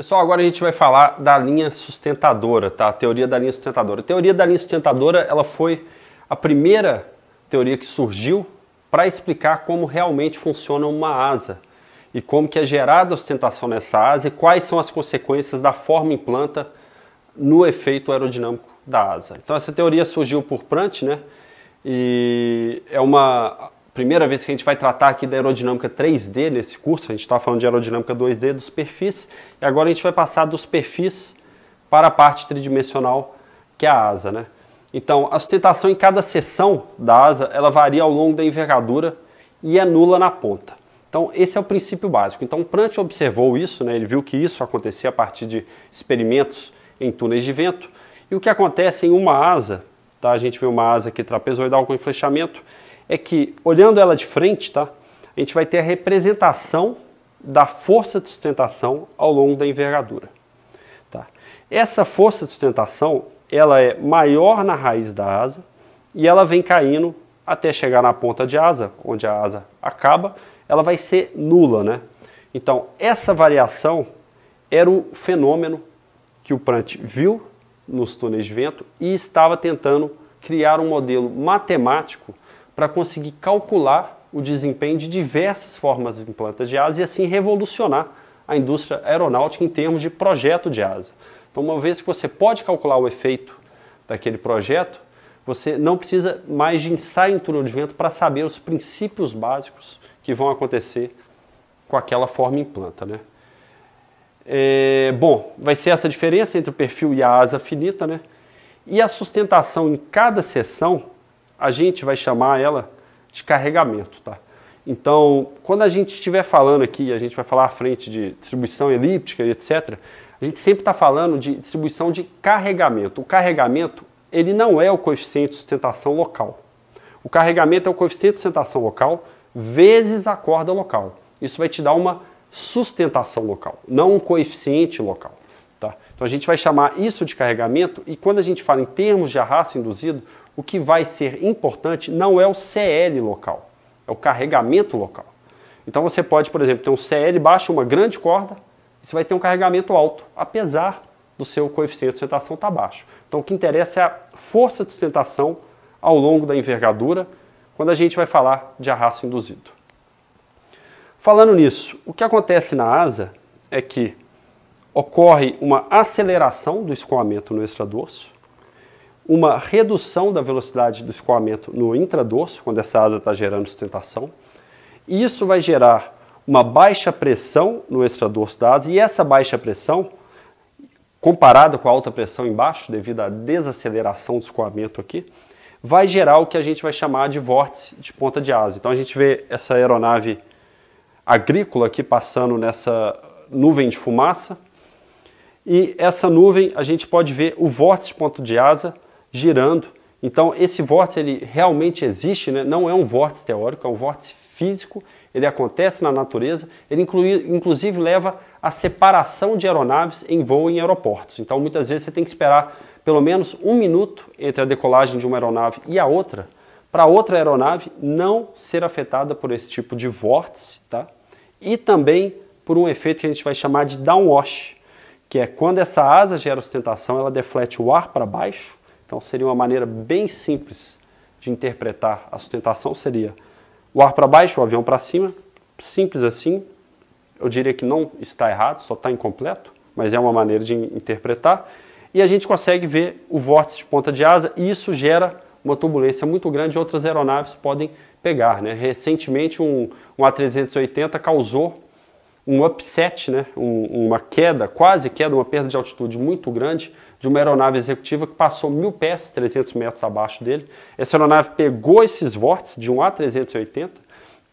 Pessoal, agora a gente vai falar da linha sustentadora, tá? A teoria da linha sustentadora. A teoria da linha sustentadora, ela foi a primeira teoria que surgiu para explicar como realmente funciona uma asa e como que é gerada a sustentação nessa asa e quais são as consequências da forma em planta no efeito aerodinâmico da asa. Então essa teoria surgiu por Prant, né? E é uma primeira vez que a gente vai tratar aqui da aerodinâmica 3D nesse curso, a gente está falando de aerodinâmica 2D dos perfis, e agora a gente vai passar dos perfis para a parte tridimensional que é a asa. Né? Então, a sustentação em cada seção da asa, ela varia ao longo da envergadura e é nula na ponta. Então, esse é o princípio básico. Então, Prant observou isso, né? ele viu que isso acontecia a partir de experimentos em túneis de vento, e o que acontece em uma asa, tá? a gente vê uma asa aqui trapezoidal com flechamento é que, olhando ela de frente, tá? a gente vai ter a representação da força de sustentação ao longo da envergadura. Tá? Essa força de sustentação ela é maior na raiz da asa e ela vem caindo até chegar na ponta de asa, onde a asa acaba, ela vai ser nula. Né? Então, essa variação era o fenômeno que o Prant viu nos túneis de vento e estava tentando criar um modelo matemático para conseguir calcular o desempenho de diversas formas em plantas de asa e assim revolucionar a indústria aeronáutica em termos de projeto de asa. Então, uma vez que você pode calcular o efeito daquele projeto, você não precisa mais de ensaio em túnel de vento para saber os princípios básicos que vão acontecer com aquela forma em planta. Né? É, bom, vai ser essa diferença entre o perfil e a asa finita, né? E a sustentação em cada seção a gente vai chamar ela de carregamento, tá? Então, quando a gente estiver falando aqui, a gente vai falar à frente de distribuição elíptica e etc., a gente sempre está falando de distribuição de carregamento. O carregamento, ele não é o coeficiente de sustentação local. O carregamento é o coeficiente de sustentação local vezes a corda local. Isso vai te dar uma sustentação local, não um coeficiente local. Tá? Então a gente vai chamar isso de carregamento e quando a gente fala em termos de arrasto induzido, o que vai ser importante não é o CL local, é o carregamento local. Então você pode, por exemplo, ter um CL baixo, uma grande corda, e você vai ter um carregamento alto, apesar do seu coeficiente de sustentação estar tá baixo. Então o que interessa é a força de sustentação ao longo da envergadura, quando a gente vai falar de arrasto induzido. Falando nisso, o que acontece na asa é que ocorre uma aceleração do escoamento no extradorso, uma redução da velocidade do escoamento no intradorso, quando essa asa está gerando sustentação. Isso vai gerar uma baixa pressão no extradorso da asa e essa baixa pressão, comparada com a alta pressão embaixo, devido à desaceleração do escoamento aqui, vai gerar o que a gente vai chamar de vórtice de ponta de asa. Então a gente vê essa aeronave agrícola aqui passando nessa nuvem de fumaça. E essa nuvem a gente pode ver o vórtice de ponta de asa girando. Então esse vórtice ele realmente existe, né? não é um vórtice teórico, é um vórtice físico, ele acontece na natureza, ele inclui, inclusive leva à separação de aeronaves em voo em aeroportos. Então muitas vezes você tem que esperar pelo menos um minuto entre a decolagem de uma aeronave e a outra, para outra aeronave não ser afetada por esse tipo de vórtice, tá? E também por um efeito que a gente vai chamar de downwash, que é quando essa asa gera sustentação, ela deflete o ar para baixo, então seria uma maneira bem simples de interpretar a sustentação seria o ar para baixo, o avião para cima, simples assim. Eu diria que não está errado, só está incompleto, mas é uma maneira de interpretar. E a gente consegue ver o vórtice de ponta de asa e isso gera uma turbulência muito grande outras aeronaves podem pegar. Né? Recentemente um, um A380 causou um upset, né, um, uma queda, quase queda, uma perda de altitude muito grande de uma aeronave executiva que passou mil pés, 300 metros abaixo dele. Essa aeronave pegou esses vórtices de um A380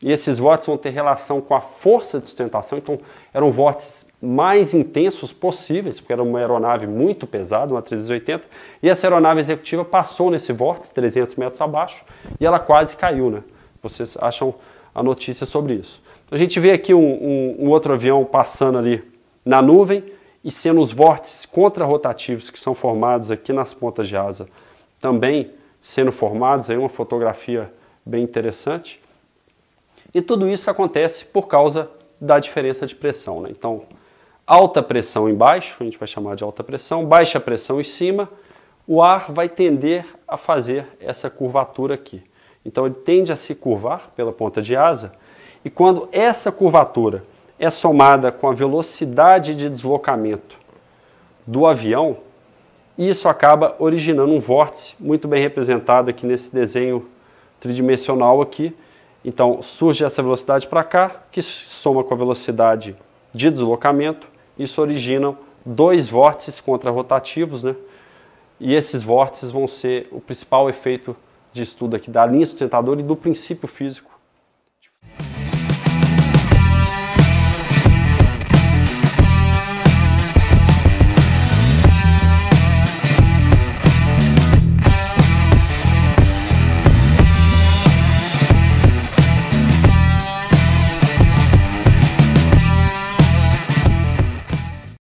e esses vórtices vão ter relação com a força de sustentação, então eram vórtices mais intensos possíveis, porque era uma aeronave muito pesada, uma 380, e essa aeronave executiva passou nesse vórtice, 300 metros abaixo, e ela quase caiu, né? Vocês acham a notícia sobre isso. A gente vê aqui um, um, um outro avião passando ali na nuvem e sendo os vórtices contrarrotativos que são formados aqui nas pontas de asa também sendo formados, aí uma fotografia bem interessante. E tudo isso acontece por causa da diferença de pressão. Né? Então, alta pressão embaixo, a gente vai chamar de alta pressão, baixa pressão em cima, o ar vai tender a fazer essa curvatura aqui. Então, ele tende a se curvar pela ponta de asa e quando essa curvatura é somada com a velocidade de deslocamento do avião, isso acaba originando um vórtice muito bem representado aqui nesse desenho tridimensional aqui. Então surge essa velocidade para cá, que soma com a velocidade de deslocamento, isso origina dois vórtices contrarrotativos, né? E esses vórtices vão ser o principal efeito de estudo aqui da linha sustentadora e do princípio físico